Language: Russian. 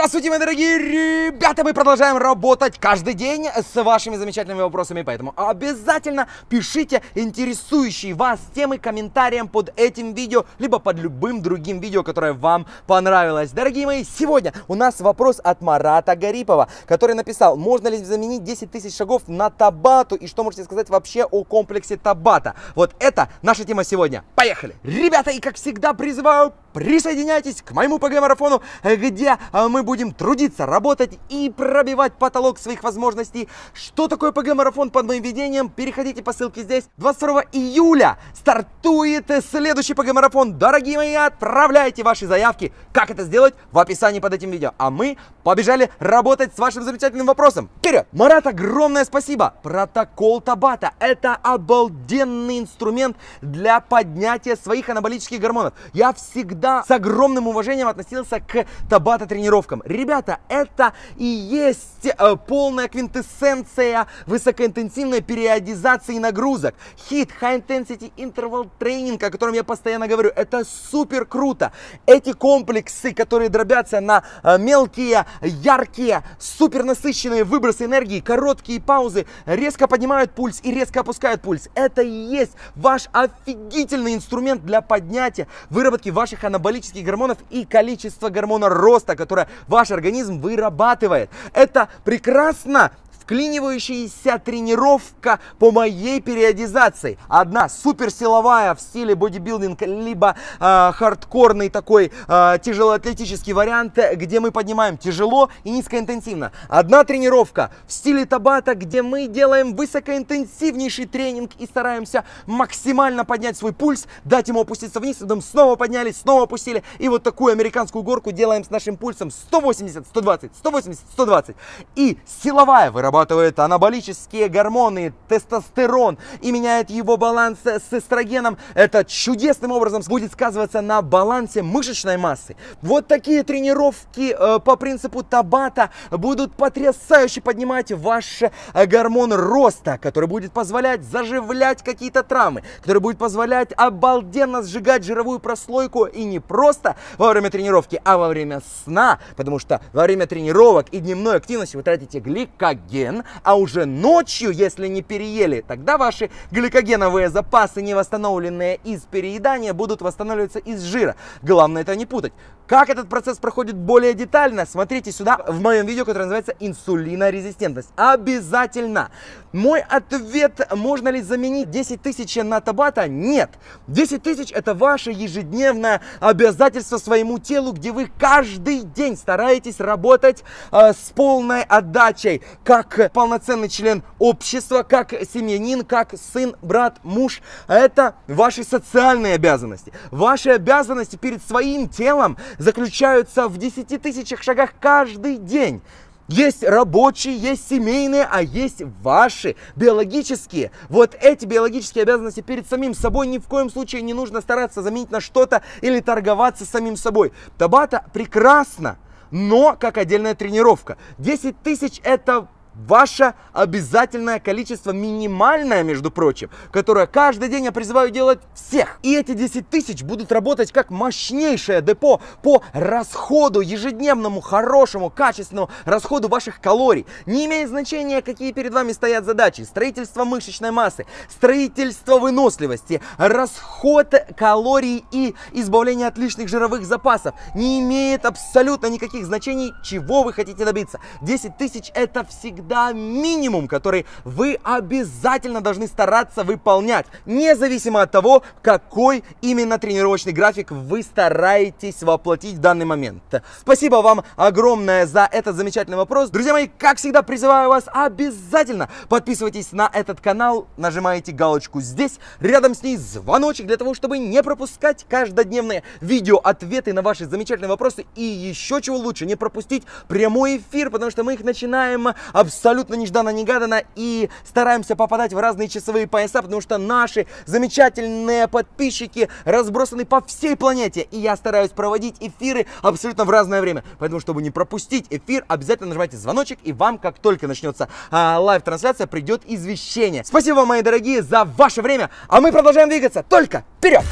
Здравствуйте, мои дорогие ребята! Мы продолжаем работать каждый день с вашими замечательными вопросами, поэтому обязательно пишите интересующие вас темы комментариям под этим видео, либо под любым другим видео, которое вам понравилось. Дорогие мои, сегодня у нас вопрос от Марата Гарипова, который написал, можно ли заменить 10 тысяч шагов на Табату и что можете сказать вообще о комплексе Табата. Вот это наша тема сегодня. Поехали! Ребята, и как всегда призываю, присоединяйтесь к моему ПГ-марафону, где а, мы будем будем трудиться, работать и пробивать потолок своих возможностей. Что такое ПГ-марафон под моим ведением? Переходите по ссылке здесь. 22 июля стартует следующий ПГ-марафон. Дорогие мои, отправляйте ваши заявки. Как это сделать? В описании под этим видео. А мы побежали работать с вашим замечательным вопросом. Вперед! Марат, огромное спасибо! Протокол Табата – это обалденный инструмент для поднятия своих анаболических гормонов. Я всегда с огромным уважением относился к Табата-тренировкам этом. Ребята, это и есть э, полная квинтэссенция высокоинтенсивной периодизации нагрузок. Хит, High Intensity Interval Training, о котором я постоянно говорю, это супер круто. Эти комплексы, которые дробятся на э, мелкие, яркие, супер насыщенные выбросы энергии, короткие паузы, резко поднимают пульс и резко опускают пульс. Это и есть ваш офигительный инструмент для поднятия, выработки ваших анаболических гормонов и количества гормона роста, которое ваш организм вырабатывает. Это прекрасно вклинивающаяся тренировка по моей периодизации. Одна суперсиловая в стиле бодибилдинг, либо э, хардкорный такой э, тяжелоатлетический вариант, где мы поднимаем тяжело и низкоинтенсивно. Одна тренировка в стиле табата, где мы делаем высокоинтенсивнейший тренинг и стараемся максимально поднять свой пульс, дать ему опуститься вниз, потом снова поднялись, снова опустили. И вот такую американскую горку делаем с нашим пульсом 180, 120, 180, 120. И силовая вырабатывается вырабатывает анаболические гормоны, тестостерон и меняет его баланс с эстрогеном. Это чудесным образом будет сказываться на балансе мышечной массы. Вот такие тренировки э, по принципу Табата будут потрясающе поднимать ваш э, гормон роста, который будет позволять заживлять какие-то травмы, который будет позволять обалденно сжигать жировую прослойку и не просто во время тренировки, а во время сна, потому что во время тренировок и дневной активности вы тратите гликоген, гликоген, а уже ночью, если не переели, тогда ваши гликогеновые запасы, не восстановленные из переедания, будут восстанавливаться из жира. Главное это не путать. Как этот процесс проходит более детально, смотрите сюда в моем видео, которое называется «Инсулинорезистентность». Обязательно! Мой ответ, можно ли заменить 10 тысяч на табата? Нет! 10 тысяч – это ваше ежедневное обязательство своему телу, где вы каждый день стараетесь работать э, с полной отдачей, как полноценный член общества, как семьянин, как сын, брат, муж. Это ваши социальные обязанности. Ваши обязанности перед своим телом заключаются в 10 тысячах шагах каждый день. Есть рабочие, есть семейные, а есть ваши, биологические. Вот эти биологические обязанности перед самим собой ни в коем случае не нужно стараться заменить на что-то или торговаться самим собой. Табата прекрасно, но как отдельная тренировка. 10 тысяч это Ваше обязательное количество, минимальное, между прочим, которое каждый день я призываю делать всех. И эти 10 тысяч будут работать как мощнейшее депо по расходу, ежедневному, хорошему, качественному расходу ваших калорий. Не имеет значения, какие перед вами стоят задачи. Строительство мышечной массы, строительство выносливости, расход калорий и избавление от лишних жировых запасов. Не имеет абсолютно никаких значений, чего вы хотите добиться. 10 тысяч это всегда всегда минимум, который вы обязательно должны стараться выполнять, независимо от того, какой именно тренировочный график вы стараетесь воплотить в данный момент. Спасибо вам огромное за этот замечательный вопрос. Друзья мои, как всегда, призываю вас обязательно подписывайтесь на этот канал, нажимаете галочку здесь, рядом с ней звоночек для того, чтобы не пропускать каждодневные видео, ответы на ваши замечательные вопросы и еще чего лучше, не пропустить прямой эфир, потому что мы их начинаем обсуждать абсолютно нежданно-негаданно и стараемся попадать в разные часовые пояса, потому что наши замечательные подписчики разбросаны по всей планете. И я стараюсь проводить эфиры абсолютно в разное время. Поэтому, чтобы не пропустить эфир, обязательно нажимайте звоночек, и вам, как только начнется а, лайв-трансляция, придет извещение. Спасибо вам, мои дорогие, за ваше время, а мы продолжаем двигаться только вперед!